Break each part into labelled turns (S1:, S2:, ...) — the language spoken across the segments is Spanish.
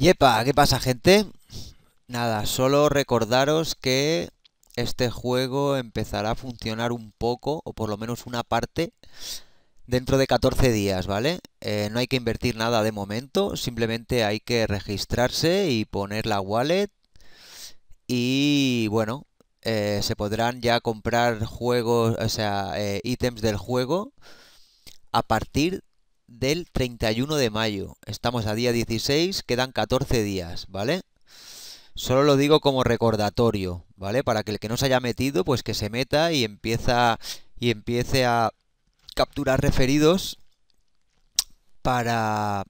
S1: Yepa, ¿qué pasa gente? Nada, solo recordaros que este juego empezará a funcionar un poco, o por lo menos una parte, dentro de 14 días, ¿vale? Eh, no hay que invertir nada de momento, simplemente hay que registrarse y poner la wallet y bueno, eh, se podrán ya comprar juegos, o sea, eh, ítems del juego a partir del 31 de mayo. Estamos a día 16, quedan 14 días, ¿vale? Solo lo digo como recordatorio, ¿vale? Para que el que no se haya metido, pues que se meta y empieza y empiece a capturar referidos para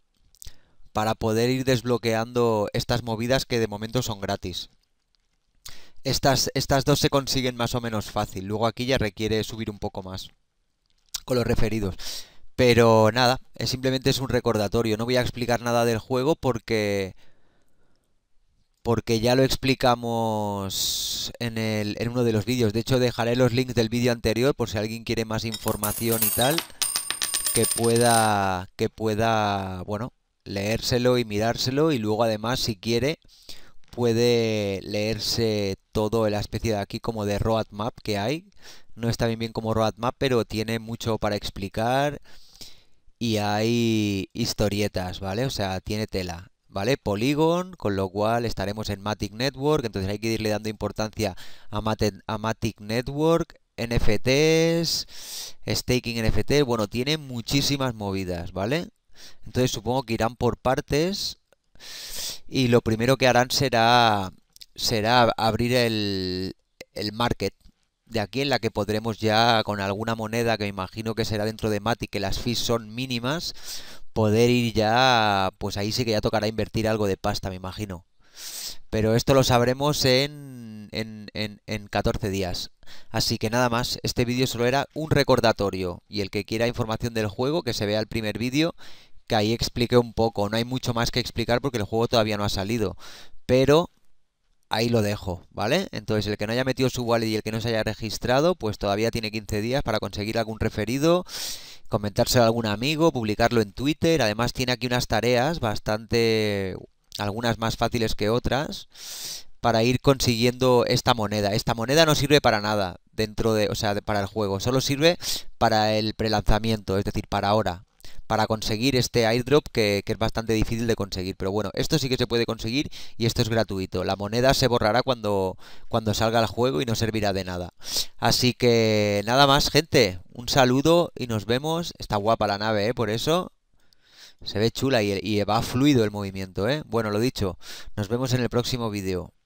S1: para poder ir desbloqueando estas movidas que de momento son gratis. Estas, estas dos se consiguen más o menos fácil. Luego aquí ya requiere subir un poco más con los referidos. Pero nada, simplemente es un recordatorio. No voy a explicar nada del juego porque. Porque ya lo explicamos en, en uno de los vídeos. De hecho, dejaré los links del vídeo anterior por si alguien quiere más información y tal. Que pueda. Que pueda. Bueno, leérselo y mirárselo. Y luego, además, si quiere, puede leerse todo la especie de aquí como de roadmap que hay. No está bien bien como roadmap, pero tiene mucho para explicar y hay historietas, ¿vale? O sea, tiene tela. ¿Vale? Polygon, con lo cual estaremos en Matic Network, entonces hay que irle dando importancia a, a Matic Network, NFTs, staking NFTs. bueno, tiene muchísimas movidas, ¿vale? Entonces supongo que irán por partes y lo primero que harán será será abrir el, el market, de aquí en la que podremos ya con alguna moneda que me imagino que será dentro de Mati, que las fees son mínimas, poder ir ya, pues ahí sí que ya tocará invertir algo de pasta, me imagino. Pero esto lo sabremos en, en, en, en 14 días. Así que nada más, este vídeo solo era un recordatorio y el que quiera información del juego, que se vea el primer vídeo, que ahí explique un poco. No hay mucho más que explicar porque el juego todavía no ha salido. Pero ahí lo dejo, ¿vale? Entonces, el que no haya metido su wallet y el que no se haya registrado, pues todavía tiene 15 días para conseguir algún referido, comentárselo a algún amigo, publicarlo en Twitter. Además, tiene aquí unas tareas bastante, algunas más fáciles que otras, para ir consiguiendo esta moneda. Esta moneda no sirve para nada dentro de, o sea, para el juego, solo sirve para el prelanzamiento, es decir, para ahora para conseguir este airdrop que, que, es bastante difícil de conseguir. Pero bueno, esto sí que se puede conseguir y esto es gratuito. La moneda se borrará cuando, cuando salga el juego y no servirá de nada. Así que nada más, gente. Un saludo y nos vemos. Está guapa la nave, ¿eh? Por eso. Se ve chula y, y va fluido el movimiento, ¿eh? Bueno, lo dicho. Nos vemos en el próximo vídeo.